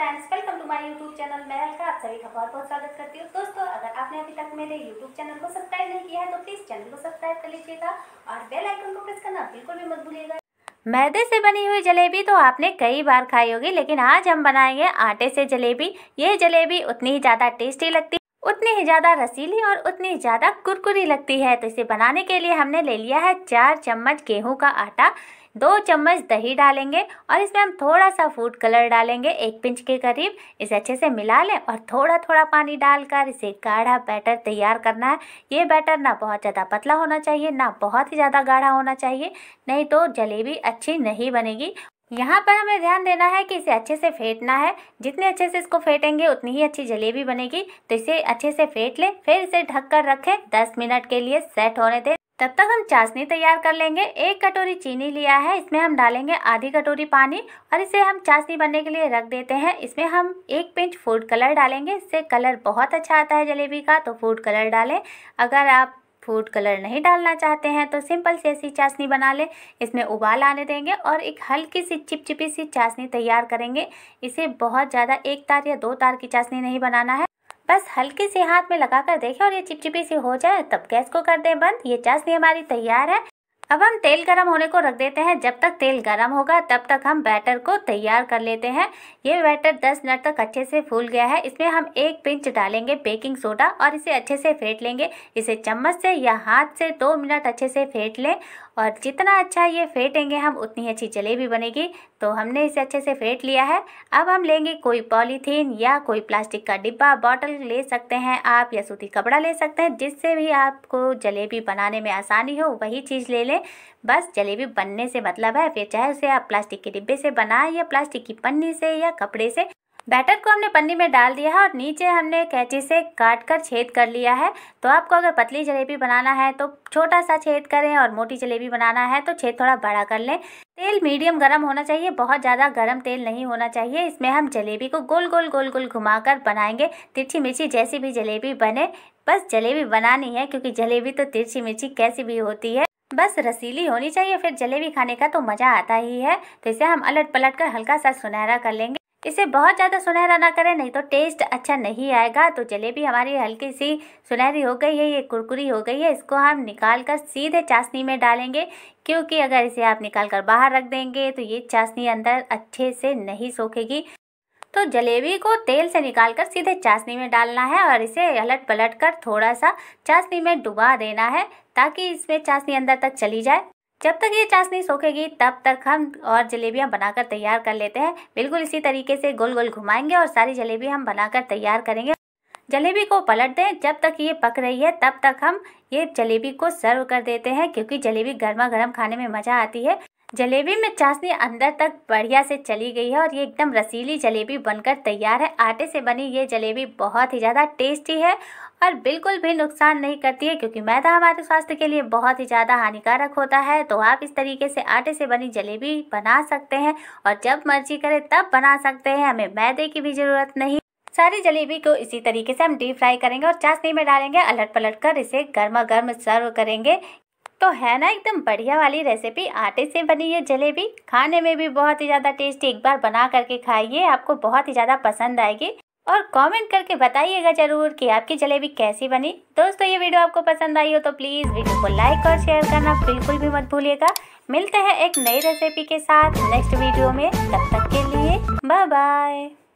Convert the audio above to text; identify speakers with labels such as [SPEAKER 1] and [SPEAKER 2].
[SPEAKER 1] friends welcome to my YouTube channel मैं अलका आप सभी का बहुत बहुत स्वागत करती हूँ दोस्तों अगर आपने अभी तक मेरे यूट्यूब चैनल को सब्सक्राइब नहीं किया है तो प्लीज़ चैनल को सब्सक्राइब कर लीजिएगा और बेल आइकन को प्रेस करना बिल्कुल भी मत भूलिएगा मैदे से बनी हुई जलेबी तो आपने कई बार खाई होगी लेकिन आज हम बनाएंगे आटे से जलेबी ये जलेबी उतनी ही ज़्यादा टेस्टी लगती है उतनी ही ज़्यादा रसीली और उतनी ही ज़्यादा कुरकुरी लगती है तो इसे बनाने के लिए हमने ले लिया है चार चम्मच गेहूं का आटा दो चम्मच दही डालेंगे और इसमें हम थोड़ा सा फूड कलर डालेंगे एक पिंच के करीब इसे अच्छे से मिला लें और थोड़ा थोड़ा पानी डालकर इसे गाढ़ा बैटर तैयार करना है ये बैटर ना बहुत ज़्यादा पतला होना चाहिए ना बहुत ही ज़्यादा गाढ़ा होना चाहिए नहीं तो जलेबी अच्छी नहीं बनेगी यहाँ पर हमें ध्यान देना है कि इसे अच्छे से फेंटना है जितने अच्छे से इसको फेंटेंगे उतनी ही अच्छी जलेबी बनेगी तो इसे अच्छे से फेंट लें फिर इसे ढक कर रखें दस मिनट के लिए सेट होने दें तब तक हम चाशनी तैयार कर लेंगे एक कटोरी चीनी लिया है इसमें हम डालेंगे आधी कटोरी पानी और इसे हम चाशनी बनने के लिए रख देते हैं इसमें हम एक पिंच फूड कलर डालेंगे इससे कलर बहुत अच्छा आता है जलेबी का तो फूड कलर डालें अगर आप फूड कलर नहीं डालना चाहते हैं तो सिंपल सी ऐसी चाशनी बना लें इसमें उबाल आने देंगे और एक हल्की सी चिपचिपी सी चाशनी तैयार करेंगे इसे बहुत ज़्यादा एक तार या दो तार की चाशनी नहीं बनाना है बस हल्के से हाथ में लगा कर देखें और ये चिपचिपी सी हो जाए तब गैस को कर दें बंद ये चाशनी हमारी तैयार है अब हम तेल गरम होने को रख देते हैं जब तक तेल गरम होगा तब तक हम बैटर को तैयार कर लेते हैं ये बैटर 10 मिनट तक अच्छे से फूल गया है इसमें हम एक पिंच डालेंगे बेकिंग सोडा और इसे अच्छे से फेंट लेंगे इसे चम्मच से या हाथ से दो मिनट अच्छे से फेंट लें और जितना अच्छा ये फेंटेंगे हम उतनी अच्छी जलेबी बनेगी तो हमने इसे अच्छे से फेंट लिया है अब हम लेंगे कोई पॉलीथीन या कोई प्लास्टिक का डिब्बा बॉटल ले सकते हैं आप या सूती कपड़ा ले सकते हैं जिससे भी आपको जलेबी बनाने में आसानी हो वही चीज़ ले लें बस जलेबी बनने से मतलब है फिर चाहे उसे आप प्लास्टिक के डिब्बे से बनाएं या प्लास्टिक की पन्नी से या कपड़े से बैटर को हमने पन्नी में डाल दिया है और नीचे हमने कैंची से काट कर छेद कर लिया है तो आपको अगर पतली जलेबी बनाना है तो छोटा सा छेद करें और मोटी जलेबी बनाना है तो छेद थोड़ा बड़ा कर लें तेल मीडियम गरम होना चाहिए बहुत ज़्यादा गरम तेल नहीं होना चाहिए इसमें हम जलेबी को गोल गोल गोल गोल घुमाकर बनाएंगे तिरछी मिर्ची जैसी भी जलेबी बने बस जलेबी बनानी है क्योंकि जलेबी तो तिरछी मिर्ची कैसी भी होती है बस रसीली होनी चाहिए फिर जलेबी खाने का तो मज़ा आता ही है तो इसे हम अलट पलट कर हल्का सा सुनहरा कर लेंगे इसे बहुत ज़्यादा सुनहरा ना करें नहीं तो टेस्ट अच्छा नहीं आएगा तो जलेबी हमारी हल्की सी सुनहरी हो गई है ये कुरकुरी हो गई है इसको हम निकाल कर सीधे चाशनी में डालेंगे क्योंकि अगर इसे आप निकाल कर बाहर रख देंगे तो ये चाशनी अंदर अच्छे से नहीं सोखेगी तो जलेबी को तेल से निकाल कर सीधे चाशनी में डालना है और इसे अलट पलट कर थोड़ा सा चाशनी में डुबा देना है ताकि इसमें चाशनी अंदर तक चली जाए जब तक ये चाशनी सोखेगी तब तक हम और जलेबियाँ बनाकर तैयार कर लेते हैं बिल्कुल इसी तरीके से गोल गोल घुमाएंगे और सारी जलेबी हम बनाकर तैयार करेंगे जलेबी को पलट दें जब तक ये पक रही है तब तक हम ये जलेबी को सर्व कर देते हैं क्योंकि जलेबी गर्मा गर्म खाने में मज़ा आती है जलेबी में चाशनी अंदर तक बढ़िया से चली गई है और ये एकदम रसीली जलेबी बनकर तैयार है आटे से बनी ये जलेबी बहुत ही ज़्यादा टेस्टी है और बिल्कुल भी नुकसान नहीं करती है क्योंकि मैदा हमारे स्वास्थ्य के लिए बहुत ही ज़्यादा हानिकारक होता है तो आप इस तरीके से आटे से बनी जलेबी बना सकते हैं और जब मर्जी करें तब बना सकते हैं हमें मैदे की भी ज़रूरत नहीं सारी जलेबी को इसी तरीके से हम डीप फ्राई करेंगे और चाशनी में डालेंगे अलट पलट कर इसे गर्मा गर्म सर्व करेंगे तो है ना एकदम बढ़िया वाली रेसिपी आटे से बनी ये जलेबी खाने में भी बहुत ही ज़्यादा टेस्टी एक बार बना करके खाइए आपको बहुत ही ज़्यादा पसंद आएगी और कमेंट करके बताइएगा ज़रूर कि आपकी जलेबी कैसी बनी दोस्तों ये वीडियो आपको पसंद आई हो तो प्लीज़ वीडियो को लाइक और शेयर करना बिल्कुल भी मत भूलिएगा मिलते हैं एक नई रेसिपी के साथ नेक्स्ट वीडियो में तब तक के लिए बाय बाय